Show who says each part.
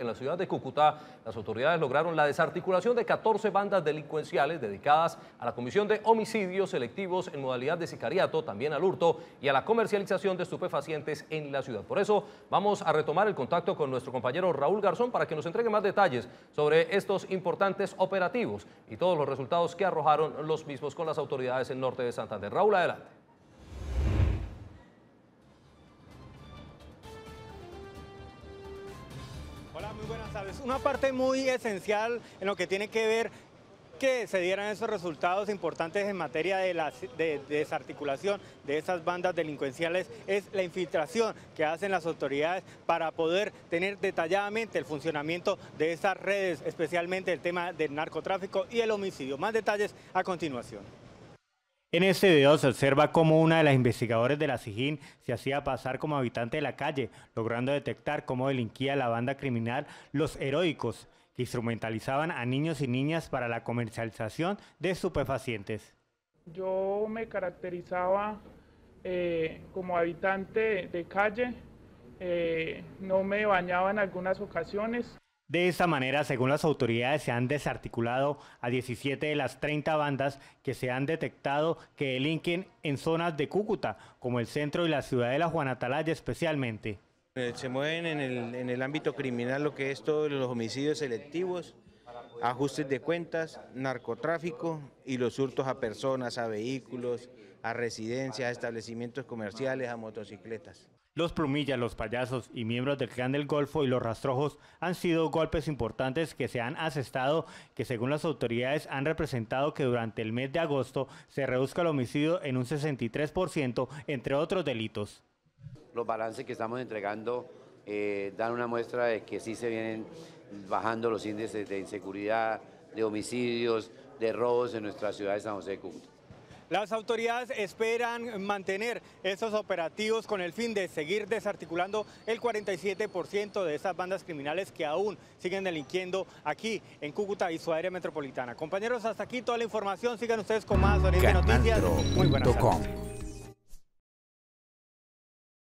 Speaker 1: En la ciudad de Cúcuta, las autoridades lograron la desarticulación de 14 bandas delincuenciales dedicadas a la comisión de homicidios selectivos en modalidad de sicariato, también al hurto y a la comercialización de estupefacientes en la ciudad. Por eso vamos a retomar el contacto con nuestro compañero Raúl Garzón para que nos entregue más detalles sobre estos importantes operativos y todos los resultados que arrojaron los mismos con las autoridades del norte de Santander. Raúl, adelante.
Speaker 2: Hola, muy buenas tardes. Una parte muy esencial en lo que tiene que ver que se dieran esos resultados importantes en materia de, la, desarticulación de esas bandas delincuenciales es la infiltración que hacen las autoridades para poder tener detalladamente el funcionamiento de esas redes, especialmente el tema del narcotráfico y el homicidio. Más detalles a continuación. En este video se observa cómo una de las investigadoras de la SIGIN se hacía pasar como habitante de la calle, logrando detectar cómo delinquía la banda criminal Los Heroicos, que instrumentalizaban a niños y niñas para la comercialización de estupefacientes. Yo me caracterizaba eh, como habitante de calle, eh, no me bañaba en algunas ocasiones. De esta manera, según las autoridades, se han desarticulado a 17 de las 30 bandas que se han detectado que delinquen en zonas de Cúcuta, como el centro y la ciudad de la Juanatalaya especialmente. Eh, se mueven en el, en el ámbito criminal lo que es todos los homicidios selectivos, ajustes de cuentas, narcotráfico y los hurtos a personas, a vehículos, a residencias, a establecimientos comerciales, a motocicletas. Los plumillas, los payasos y miembros del clan del Golfo y los rastrojos han sido golpes importantes que se han asestado, que según las autoridades han representado que durante el mes de agosto se reduzca el homicidio en un 63%, entre otros delitos.
Speaker 1: Los balances que estamos entregando eh, dan una muestra de que sí se vienen bajando los índices de inseguridad, de homicidios, de robos en nuestra ciudad de San José de Cúcuta.
Speaker 2: Las autoridades esperan mantener esos operativos con el fin de seguir desarticulando el 47% de esas bandas criminales que aún siguen delinquiendo aquí en Cúcuta y su área metropolitana. Compañeros, hasta aquí toda la información. Sigan ustedes con más Oriente Noticias. Muy buenas